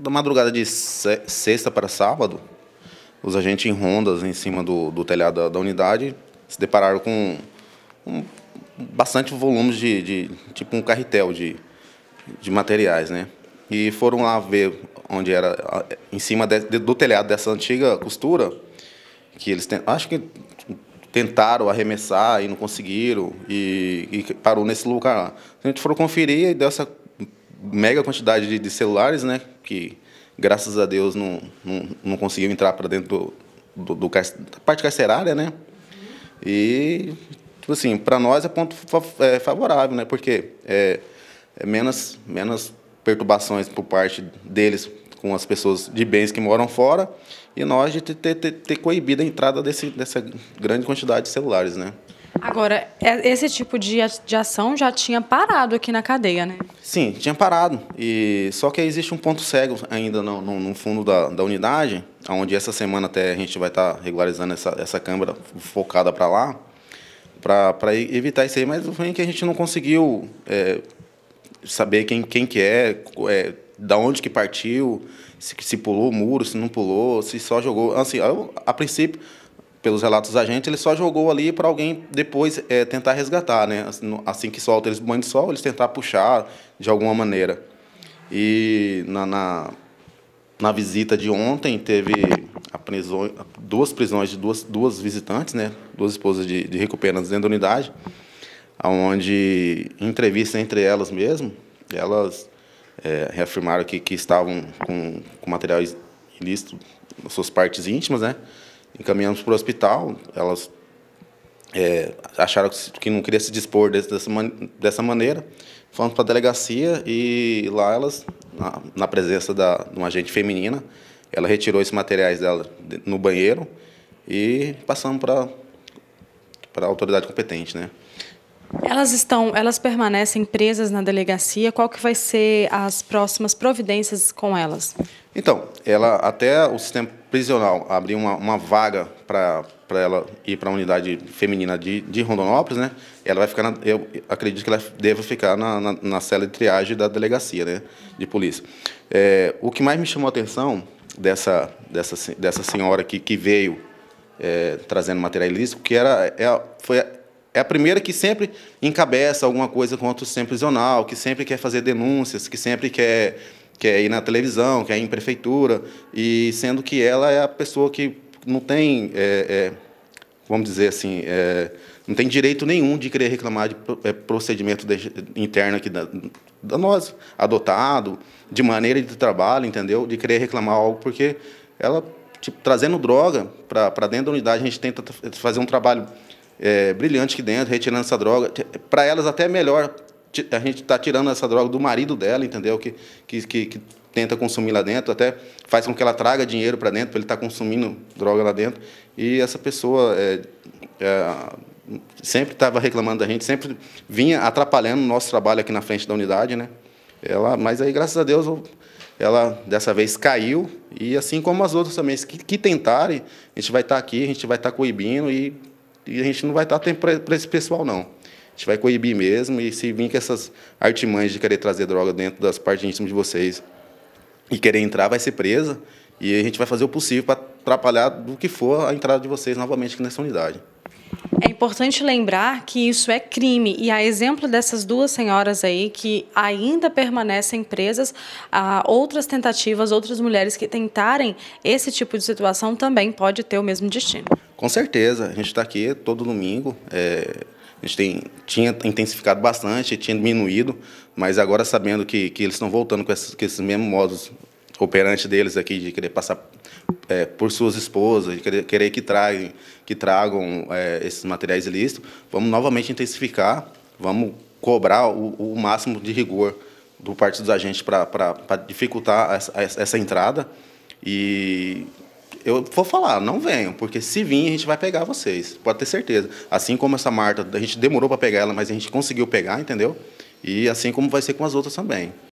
da madrugada de sexta para sábado, os agentes em rondas em cima do, do telhado da, da, unidade se depararam com um, bastante volumes de, de, tipo um carretel de, de materiais, né? E foram lá ver onde era em cima de, do telhado dessa antiga costura que eles ten, acho que tentaram arremessar e não conseguiram e, e parou nesse lugar. Lá. A gente foram conferir e deu essa mega quantidade de, de, celulares, né? Que graças a Deus não, não, não conseguiu entrar para dentro do, do, do, da parte carcerária, né? E, tipo assim, para nós é ponto é, favorável, né? Porque é, é menos, menos perturbações por parte deles com as pessoas de bens que moram fora e nós de ter, ter, ter coibido a entrada desse, dessa grande quantidade de celulares, né? Agora, é, esse tipo de, de ação já tinha parado aqui na cadeia, né? Sim, tinha parado. E só que existe um ponto cego ainda no, no, no fundo da, da unidade, onde essa semana até a gente vai estar tá regularizando essa, essa câmara focada para lá, para evitar isso aí. Mas o ruim é que a gente não conseguiu é, saber quem, quem que é, é, da onde que partiu, se, se pulou o muro, se não pulou, se só jogou. Assim, eu, a princípio pelos relatos da gente, ele só jogou ali para alguém depois é, tentar resgatar, né? Assim que solta eles do banho de sol, eles tentar puxar de alguma maneira. E na, na, na visita de ontem teve prisão, duas prisões de duas, duas visitantes, né? Duas esposas de, de recuperantes dentro da unidade, onde, em entrevista entre elas mesmo, elas é, reafirmaram que, que estavam com, com materiais ilícito nas suas partes íntimas, né? encaminhamos para o hospital. Elas é, acharam que não queria se dispor dessa, dessa maneira. Fomos para a delegacia e lá elas, na, na presença da, de uma agente feminina, ela retirou esses materiais dela no banheiro e passamos para para a autoridade competente, né? Elas estão, elas permanecem presas na delegacia. Qual que vai ser as próximas providências com elas? Então, ela até o sistema prisional abrir uma, uma vaga para ela ir para a unidade feminina de, de Rondonópolis, né? Ela vai ficar, na, eu acredito que ela deva ficar na, na, na, cela de triagem da delegacia, né? De polícia. É, o que mais me chamou a atenção dessa dessa dessa senhora que que veio é, trazendo material ilícito, que era, é, foi é a primeira que sempre encabeça alguma coisa contra o sistema prisional, que sempre quer fazer denúncias, que sempre quer, quer ir na televisão, quer ir em prefeitura, e sendo que ela é a pessoa que não tem, é, é, vamos dizer assim, é, não tem direito nenhum de querer reclamar de é, procedimento de, interno aqui da, da nós, adotado, de maneira de trabalho, entendeu? De querer reclamar algo, porque ela, tipo, trazendo droga para dentro da unidade, a gente tenta fazer um trabalho é, brilhante aqui dentro, retirando essa droga. Para elas até é melhor a gente estar tá tirando essa droga do marido dela, entendeu? Que, que, que, que, tenta consumir lá dentro, até faz com que ela traga dinheiro para dentro, para ele estar tá consumindo droga lá dentro. E essa pessoa é, é, sempre estava reclamando da gente, sempre vinha atrapalhando o nosso trabalho aqui na frente da unidade, né? Ela, mas aí, graças a Deus, ela dessa vez caiu e assim como as outras também que, que tentarem, a gente vai estar tá aqui, a gente vai estar tá coibindo e e a gente não vai dar tempo para esse pessoal, não. A gente vai coibir mesmo, e se vir com essas artimanhas de querer trazer droga dentro das partes íntimas de vocês e querer entrar, vai ser presa, e a gente vai fazer o possível para atrapalhar do que for a entrada de vocês novamente aqui nessa unidade. É importante lembrar que isso é crime e a exemplo dessas duas senhoras aí que ainda permanecem presas, a outras tentativas, outras mulheres que tentarem esse tipo de situação também pode ter o mesmo destino. Com certeza, a gente está aqui todo domingo. É, a gente tem, tinha intensificado bastante, tinha diminuído, mas agora sabendo que, que eles estão voltando com, esses, com esses mesmos modos operante deles aqui de querer passar é, por suas esposas, de querer, querer que, trague, que tragam é, esses materiais ilícitos, vamos novamente intensificar, vamos cobrar o, o máximo de rigor do parte dos agentes para dificultar essa, essa, entrada. E eu vou falar, não venham, porque se vir a gente vai pegar vocês, pode ter certeza. Assim como essa Marta, a gente demorou para pegar ela, mas a gente conseguiu pegar, entendeu? E assim como vai ser com as outras também.